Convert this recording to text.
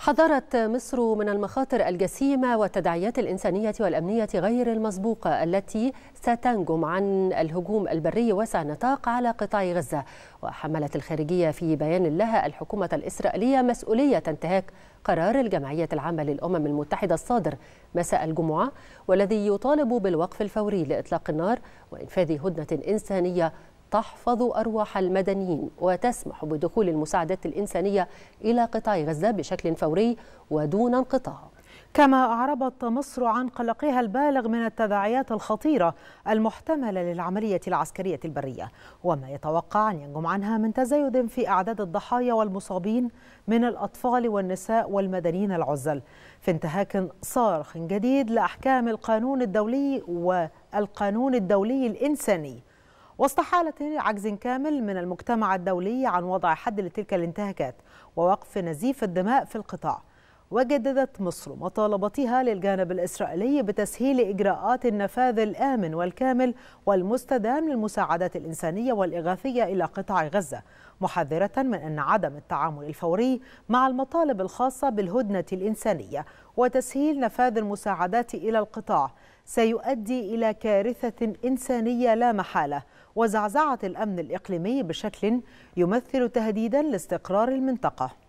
حذرت مصر من المخاطر الجسيمة والتداعيات الإنسانية والأمنية غير المسبوقة التي ستنجم عن الهجوم البري واسع النطاق على قطاع غزة وحملت الخارجية في بيان لها الحكومة الإسرائيلية مسؤولية انتهاك قرار الجمعية العامة للأمم المتحدة الصادر مساء الجمعة والذي يطالب بالوقف الفوري لإطلاق النار وإنفاذ هدنة إنسانية تحفظ أرواح المدنيين وتسمح بدخول المساعدات الإنسانية إلى قطاع غزة بشكل فوري ودون انقطاع كما أعربت مصر عن قلقها البالغ من التداعيات الخطيرة المحتملة للعملية العسكرية البرية وما يتوقع أن ينجم عنها من تزايد في أعداد الضحايا والمصابين من الأطفال والنساء والمدنيين العزل في انتهاك صارخ جديد لأحكام القانون الدولي والقانون الدولي الإنساني وسط حالة عجز كامل من المجتمع الدولي عن وضع حد لتلك الانتهاكات ووقف نزيف الدماء في القطاع وجددت مصر مطالبتها للجانب الإسرائيلي بتسهيل إجراءات النفاذ الآمن والكامل والمستدام للمساعدات الإنسانية والإغاثية إلى قطاع غزة محذرة من أن عدم التعامل الفوري مع المطالب الخاصة بالهدنة الإنسانية وتسهيل نفاذ المساعدات إلى القطاع سيؤدي إلى كارثة إنسانية لا محالة وزعزعة الأمن الإقليمي بشكل يمثل تهديدا لاستقرار المنطقة